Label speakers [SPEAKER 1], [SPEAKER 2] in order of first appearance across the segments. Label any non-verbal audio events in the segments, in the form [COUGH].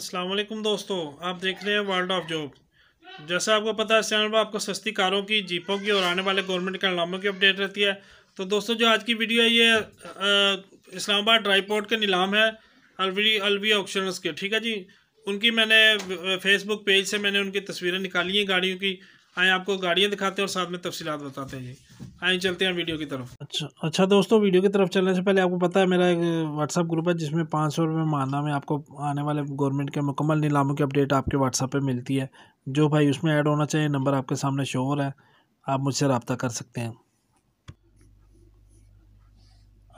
[SPEAKER 1] अस्सलाम वालेकुम दोस्तों आप देख रहे हैं वर्ल्ड ऑफ जॉब जैसा आपको पता है इस चैनल पर आपको सस्ती कारों की जीपों की और आने वाले गवर्नमेंट के नीलामों की अपडेट रहती है तो दोस्तों जो आज की वीडियो है ये इस्लामाबाद ड्राईपोर्ट के नीलाम है अलवी अलवी ऑक्शनर्स के ठीक है जी उनकी मैंने फेसबुक पेज से मैंने उनकी तस्वीरें निकाली हैं गाड़ियों की आए आपको गाड़ियाँ दिखाते हैं और साथ में तफसीत बताते हैं जी आइए हाँ चलते हैं वीडियो की तरफ अच्छा अच्छा दोस्तों वीडियो की तरफ चलने से पहले आपको पता है मेरा एक व्हाट्सअप ग्रुप है जिसमें पाँच सौ रुपये माना में आपको आने वाले गवर्नमेंट के मुकम्मल नीलामों की अपडेट आपके व्हाट्सअप पर मिलती है जो भाई उसमें ऐड होना चाहिए नंबर आपके सामने शोर है आप मुझसे रबता कर सकते हैं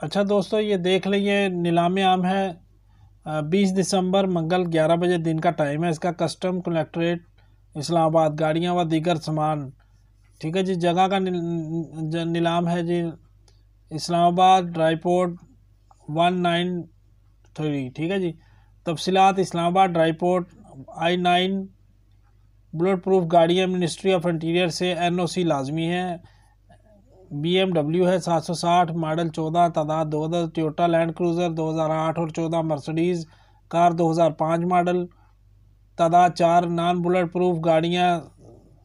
[SPEAKER 1] अच्छा दोस्तों ये देख लीजिए नीलाम आम है बीस दिसंबर मंगल ग्यारह बजे दिन का टाइम है इसका कस्टम कलेक्ट्रेट इस्लामाबाद गाड़ियाँ व दीगर सामान ठीक है जी जगह का नीलाम है जी इस्लामाबाद रायपोर्ट वन नाइन थ्री ठीक है जी तफसीत इस्लामाबाद रायपोर्ट आई नाइन बुलेट प्रूफ गाड़ियाँ मिनिस्ट्री ऑफ इंटीरियर से एन ओ सी लाजमी है बी एम डब्ल्यू है सात सौ साठ मॉडल चौदह तादाद दो हज़ार टोटा लैंड क्रूज़र दो हज़ार आठ और चौदह मर्सडीज़ कार दो हज़ार पाँच मॉडल तादाद चार नान बुलेट प्रूफ गाड़ियाँ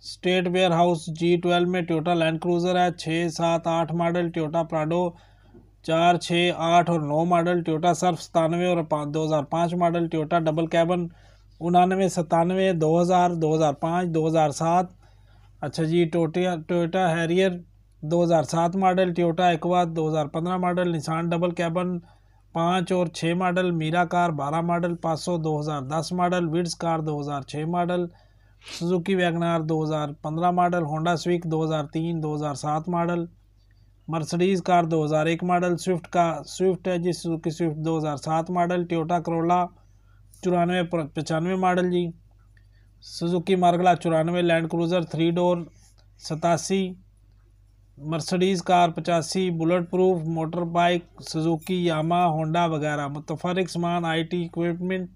[SPEAKER 1] state warehouse G twelve में टोयोटा लैंड क्रूज़र है छः सात आठ मॉडल टोयोटा प्राडो चार छः आठ और नौ मॉडल टोयोटा सर्फ सतानवे और पाँच दो हज़ार पाँच मॉडल टोयोटा डबल कैबन उनानवे सतानवे दो हज़ार दो हज़ार पाँच दो हज़ार सात अच्छा जी टोटिया टोयोटा हैरियर दो हज़ार सात मॉडल टोयोटा एक्वा दो हज़ार पंद्रह मॉडल निशान डबल कैबन पाँच और छः मॉडल मीरा कार बारह मॉडल पाँच सौ दो हज़ार दस मॉडल विड्स कार दो हज़ार छः model Suzuki Wagon R 2015 model Honda Civic 2003 2007 model Mercedes car 2001 model Swift का स्विफ्ट है जी Suzuki Swift 2007 model Toyota Corolla चौरानवे पचानवे मॉडल जी सुजुकी मार्गला चौरानवे लैंड क्रूज़र थ्री डोर सतासी मर्सडीज़ कार पचासी bullet proof motor bike Suzuki Yamaha Honda वगैरह मुतफरक सामान IT equipment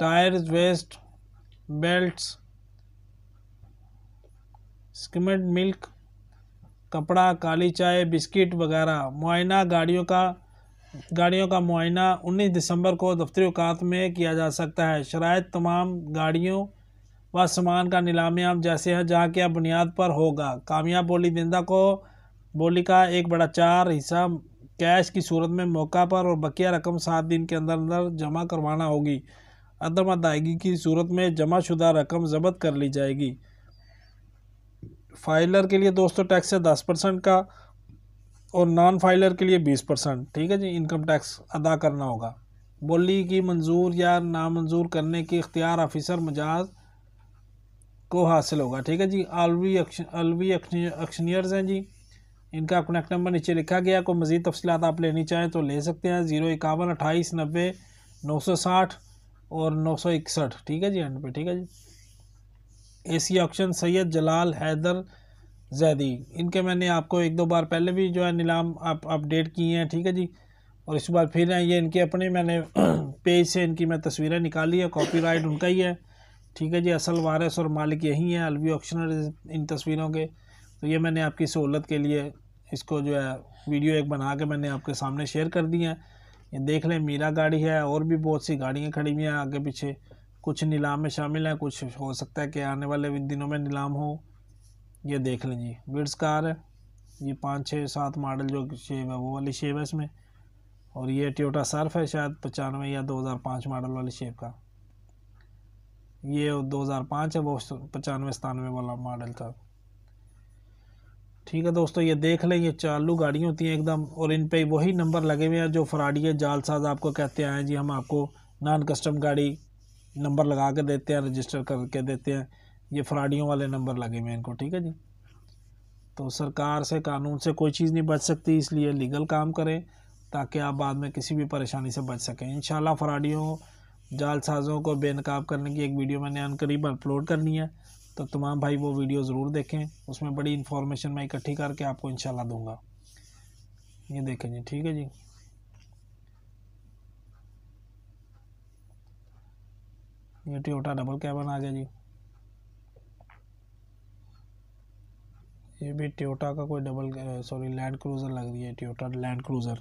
[SPEAKER 1] tyres waist belts skimmed milk कपड़ा काली चाय बिस्किट वगैरह मुआयना गाड़ियों का गाड़ियों का मुआयना 19 दिसंबर को दफ्तरी अवकात में किया जा सकता है शराय तमाम गाड़ियों व सामान का आम जैसे है जहाँ के बुनियाद पर होगा कामयाब बोली दिंदा को बोली का एक बड़ा चार हिस्सा कैश की सूरत में मौका पर और बकिया रकम सात दिन के अंदर अंदर जमा करवाना होगी अदम अदायगी की सूरत में जमा शुदा रकम जब्त कर ली जाएगी फाइलर के लिए दोस्तों टैक्स है दस परसेंट का और नॉन फाइलर के लिए बीस परसेंट ठीक है जी इनकम टैक्स अदा करना होगा बोली की मंजूर या नामंजूर करने की इख्तियार ऑफिसर मजाज को हासिल होगा ठीक है जी अलवी अलवी एक्शनियर्स हैं जी इनका कनेक्ट नंबर नीचे लिखा गया कोई मज़ीद तफसलत आप लेनी चाहें तो ले सकते हैं ज़ीरो इक्यावन अट्ठाईस नब्बे नौ सौ साठ और नौ सौ इकसठ ठीक है जी एंड पे ठीक है जी एसी ऑक्शन सैयद जलाल हैदर जैदी इनके मैंने आपको एक दो बार पहले भी जो है नीलाम आप अपडेट किए हैं ठीक है जी और इस बार फिर हैं ये इनके अपने मैंने [CLEARS THROAT] पेज से इनकी मैं तस्वीरें निकाली है कॉपीराइट उनका ही है ठीक है जी असल वारस और मालिक यही है अलवी ऑक्शनर इन तस्वीरों के तो ये मैंने आपकी सहूलत के लिए इसको जो है वीडियो एक बना के मैंने आपके सामने शेयर कर दी है ये देख लें मीरा गाड़ी है और भी बहुत सी गाड़ियाँ खड़ी हुई हैं आगे पीछे कुछ नीलाम में शामिल हैं कुछ हो सकता है कि आने वाले दिनों में नीलाम हो ये देख लें जी विड्स कार है ये पाँच छः सात मॉडल जो शेव है वो वाली शेव है इसमें और ये ट्योटा सर्फ है शायद पचानवे या दो हज़ार पाँच मॉडल वाली शेव का ये दो हज़ार पाँच है वो पचानवे सतानवे वाला मॉडल था ठीक है दोस्तों ये देख लें ये चालू गाड़ियाँ होती हैं एकदम और इन पर वही नंबर लगे हुए हैं जो फराडी है जालसाज आपको कहते हैं जी हम आपको नॉन कस्टम गाड़ी नंबर लगा के देते हैं रजिस्टर करके देते हैं ये फ्राडियों वाले नंबर लगे हुए इनको ठीक है जी तो सरकार से कानून से कोई चीज़ नहीं बच सकती इसलिए लीगल काम करें ताकि आप बाद में किसी भी परेशानी से बच सकें इन फ्राडियों जालसाजों को बेनकाब करने की एक वीडियो मैंने अनकरीब अपलोड करनी है तो तमाम भाई वो वीडियो ज़रूर देखें उसमें बड़ी इन्फॉर्मेशन मैं इकट्ठी करके आपको इन दूंगा ये देखें जी ठीक है जी ये ट्योटा डबल कैबन आ गया जी ये भी ट्योटा का कोई डबल सॉरी लैंड क्रूज़र लग रही है ट्योटा लैंड क्रूज़र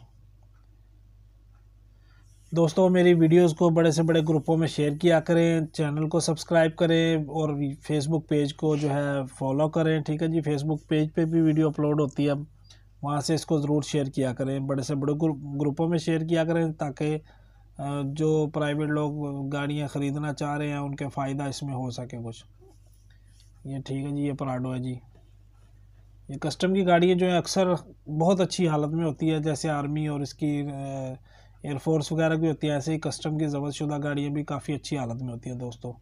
[SPEAKER 1] दोस्तों मेरी वीडियोस को बड़े से बड़े ग्रुपों में शेयर किया करें चैनल को सब्सक्राइब करें और फेसबुक पेज को जो है फॉलो करें ठीक है जी फेसबुक पेज पे भी वीडियो अपलोड होती है अब वहाँ से इसको ज़रूर शेयर किया करें बड़े से बड़े ग्रुपों में शेयर किया करें ताकि जो प्राइवेट लोग गाड़ियाँ ख़रीदना चाह रहे हैं उनके फ़ायदा इसमें हो सके कुछ ये ठीक है जी ये पराडो है जी ये कस्टम की गाड़ियाँ जो है अक्सर बहुत अच्छी हालत में होती है जैसे आर्मी और इसकी एयरफोर्स वगैरह भी होती है ऐसे ही कस्टम की ज़बरशुदा गाड़ियाँ भी काफ़ी अच्छी हालत में होती है दोस्तों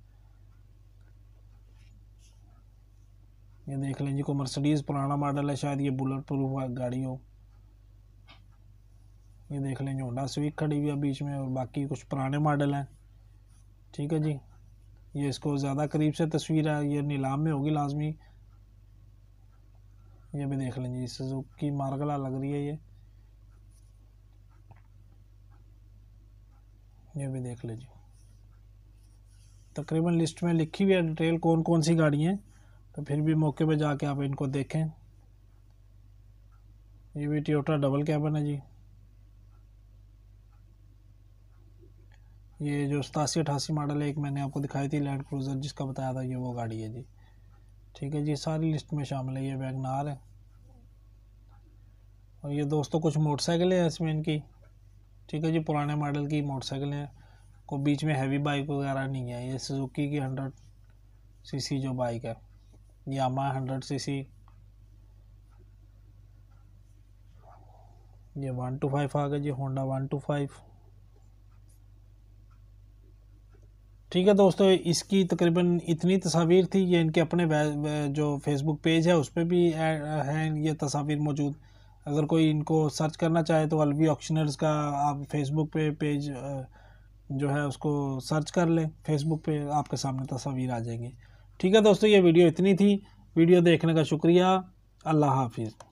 [SPEAKER 1] ये देख लें जी को मर्सडीज़ पुराना मॉडल है शायद ये बुलेट प्रूफ गाड़ी हो ये देख लें होंडा स्विक खड़ी हुई है बीच में और बाकी कुछ पुराने मॉडल हैं ठीक है जी ये इसको ज़्यादा करीब से तस्वीर है ये नीलाम में होगी लाजमी ये भी देख लें जी सुजुकी मार्गला लग रही है ये ये भी देख लें जी तकरीबन लिस्ट में लिखी हुई है डिटेल कौन कौन सी गाड़ी हैं तो फिर भी मौके पे जाके आप इनको देखें ये भी ट्योटा डबल कैबन है जी ये जो सतासी अठासी मॉडल है एक मैंने आपको दिखाई थी लैंड क्रूज़र जिसका बताया था ये वो गाड़ी है जी ठीक है जी सारी लिस्ट में शामिल है ये वैगनार है और ये दोस्तों कुछ मोटरसाइकिलें हैं इसमें इनकी ठीक है जी पुराने मॉडल की मोटरसाइकिलें हैं को बीच में हैवी बाइक वगैरह नहीं है ये सुजुकी की हंड्रेड सीसी जो बाइक है यामा हंड्रेड सीसी ये वन टू फाइव आ गया जी होंडा वन टू फाइव ठीक है दोस्तों इसकी तकरीबन इतनी तस्वीर थी ये इनके अपने जो फेसबुक पेज है उस पर भी हैं ये तस्वीर मौजूद अगर कोई इनको सर्च करना चाहे तो अलवी ऑक्शनर्स का आप फेसबुक पे पेज जो है उसको सर्च कर लें फेसबुक पे आपके सामने तस्वीर आ जाएंगी ठीक है दोस्तों ये वीडियो इतनी थी वीडियो देखने का शुक्रिया अल्लाह हाफिज़